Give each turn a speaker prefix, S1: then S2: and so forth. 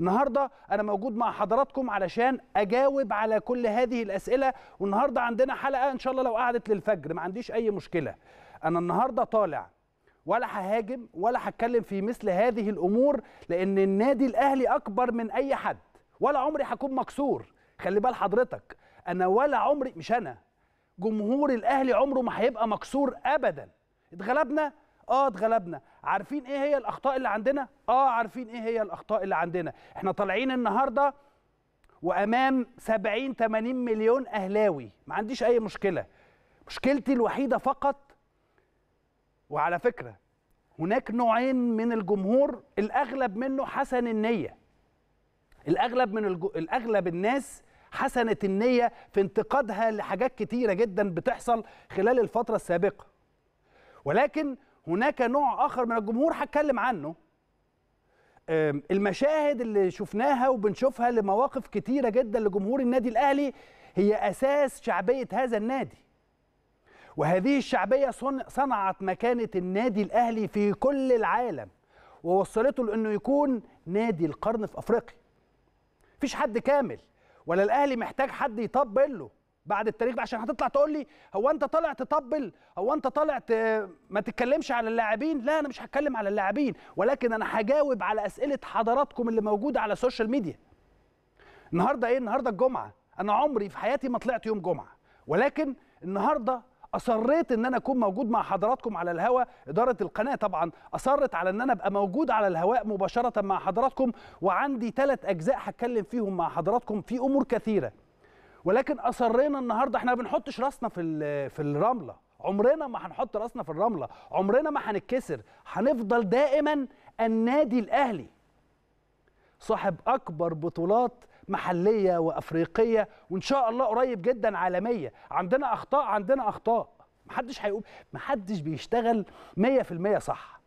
S1: النهارده انا موجود مع حضراتكم علشان اجاوب على كل هذه الاسئله والنهارده عندنا حلقه ان شاء الله لو قعدت للفجر ما عنديش اي مشكله انا النهارده طالع ولا ههاجم ولا هتكلم في مثل هذه الامور لان النادي الاهلي اكبر من اي حد ولا عمري هكون مكسور خلي بال حضرتك انا ولا عمري مش انا جمهور الاهلي عمره ما هيبقى مكسور ابدا اتغلبنا اه اتغلبنا عارفين ايه هي الاخطاء اللي عندنا اه عارفين ايه هي الاخطاء اللي عندنا احنا طالعين النهارده وامام 70 80 مليون اهلاوي ما عنديش اي مشكله مشكلتي الوحيده فقط وعلى فكره هناك نوعين من الجمهور الاغلب منه حسن النيه الاغلب من الج... الاغلب الناس حسنه النيه في انتقادها لحاجات كتيره جدا بتحصل خلال الفتره السابقه ولكن هناك نوع اخر من الجمهور هتكلم عنه المشاهد اللي شفناها وبنشوفها لمواقف كتيره جدا لجمهور النادي الاهلي هي اساس شعبيه هذا النادي وهذه الشعبيه صنعت مكانه النادي الاهلي في كل العالم ووصلته لانه يكون نادي القرن في افريقيا مفيش حد كامل ولا الاهلي محتاج حد يطبل له بعد التاريخ عشان هتطلع تقول لي هو انت طالع تطبل هو انت طالع ما تتكلمش على اللاعبين لا انا مش هتكلم على اللاعبين ولكن انا هجاوب على اسئله حضراتكم اللي موجوده على السوشيال ميديا النهارده ايه النهارده الجمعه انا عمري في حياتي ما طلعت يوم جمعه ولكن النهارده اصريت ان انا اكون موجود مع حضراتكم على الهواء اداره القناه طبعا اصرت على ان انا ابقى موجود على الهواء مباشره مع حضراتكم وعندي ثلاث اجزاء هتكلم فيهم مع حضراتكم في امور كثيره ولكن اصرينا النهارده احنا ما بنحطش راسنا في في الرمله عمرنا ما هنحط راسنا في الرمله عمرنا ما هنتكسر هنفضل دائما النادي الاهلي صاحب اكبر بطولات محليه وافريقيه وان شاء الله قريب جدا عالميه عندنا اخطاء عندنا اخطاء محدش هيقول محدش بيشتغل 100% صح